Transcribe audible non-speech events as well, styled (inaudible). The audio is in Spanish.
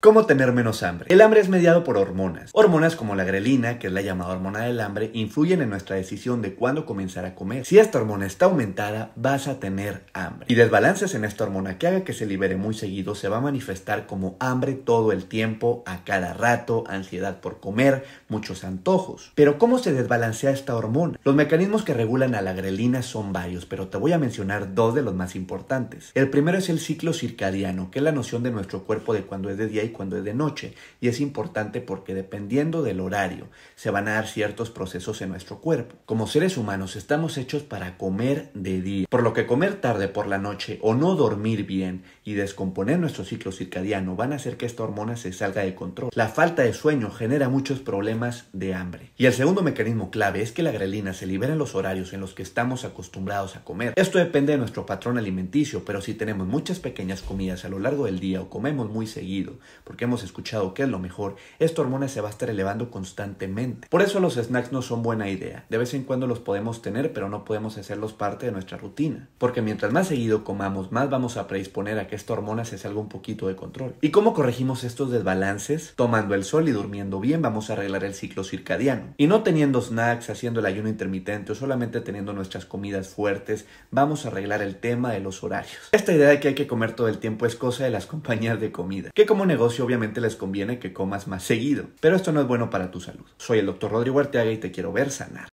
¿Cómo tener menos hambre? El hambre es mediado por hormonas. Hormonas como la grelina, que es la llamada hormona del hambre, influyen en nuestra decisión de cuándo comenzar a comer. Si esta hormona está aumentada, vas a tener hambre. Y desbalances en esta hormona que haga que se libere muy seguido se va a manifestar como hambre todo el tiempo, a cada rato, ansiedad por comer, muchos antojos. Pero ¿cómo se desbalancea esta hormona? Los mecanismos que regulan a la grelina son varios, pero te voy a mencionar dos de los más importantes. El primero es el ciclo circadiano, que es la noción de nuestro cuerpo de cuando es de día cuando es de noche. Y es importante porque dependiendo del horario se van a dar ciertos procesos en nuestro cuerpo. Como seres humanos estamos hechos para comer de día, por lo que comer tarde por la noche o no dormir bien y descomponer nuestro ciclo circadiano van a hacer que esta hormona se salga de control. La falta de sueño genera muchos problemas de hambre. Y el segundo mecanismo clave es que la grelina se libera en los horarios en los que estamos acostumbrados a comer. Esto depende de nuestro patrón alimenticio, pero si tenemos muchas pequeñas comidas a lo largo del día o comemos muy seguido porque hemos escuchado que es lo mejor, esta hormona se va a estar elevando constantemente. Por eso los snacks no son buena idea. De vez en cuando los podemos tener, pero no podemos hacerlos parte de nuestra rutina. Porque mientras más seguido comamos, más vamos a predisponer a que esta hormona se salga un poquito de control. ¿Y cómo corregimos estos desbalances? Tomando el sol y durmiendo bien vamos a arreglar el ciclo circadiano. Y no teniendo snacks, haciendo el ayuno intermitente o solamente teniendo nuestras comidas fuertes, vamos a arreglar el tema de los horarios. Esta idea de que hay que comer todo el tiempo es cosa de las (laughs) compañías de comida, que como negocio si obviamente les conviene que comas más seguido, pero esto no es bueno para tu salud. Soy el doctor Rodrigo Arteaga y te quiero ver sanar.